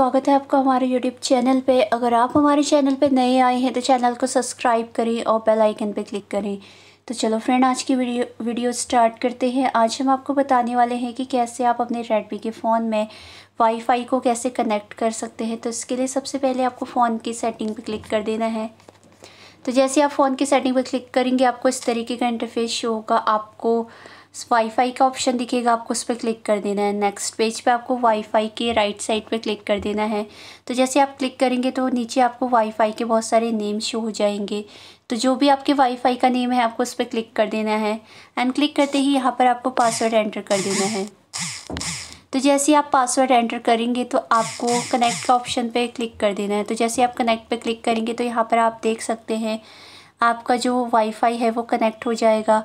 स्वागत है आपका हमारे यूट्यूब चैनल पे अगर आप हमारे चैनल पे नए आए हैं तो चैनल को सब्सक्राइब करें और बेल आइकन पे क्लिक करें तो चलो फ्रेंड आज की वीडियो वीडियो स्टार्ट करते हैं आज हम आपको बताने वाले हैं कि कैसे आप अपने रेडमी के फ़ोन में वाईफाई को कैसे कनेक्ट कर सकते हैं तो इसके लिए सबसे पहले आपको फ़ोन की सेटिंग पर क्लिक कर देना है तो जैसे आप फ़ोन की सेटिंग पर क्लिक करेंगे आपको इस तरीके का इंटरफेस शो होगा आपको वाईफाई का ऑप्शन दिखेगा आपको उस पर क्लिक कर देना है नेक्स्ट पेज पे आपको वाईफाई के राइट साइड पे क्लिक कर देना है तो जैसे आप क्लिक करेंगे तो नीचे आपको वाईफाई के बहुत सारे नेम शो हो जाएंगे तो जो भी आपके वाईफाई का नेम है आपको उस पर क्लिक कर देना है एंड क्लिक करते ही यहाँ पर आपको पासवर्ड एंटर कर देना है तो जैसे आप पासवर्ड एंटर करेंगे तो आपको कनेक्ट का ऑप्शन पे क्लिक कर देना है तो जैसे आप कनेक्ट पे क्लिक करेंगे तो यहाँ पर आप देख सकते हैं आपका जो वाईफाई है वो कनेक्ट हो जाएगा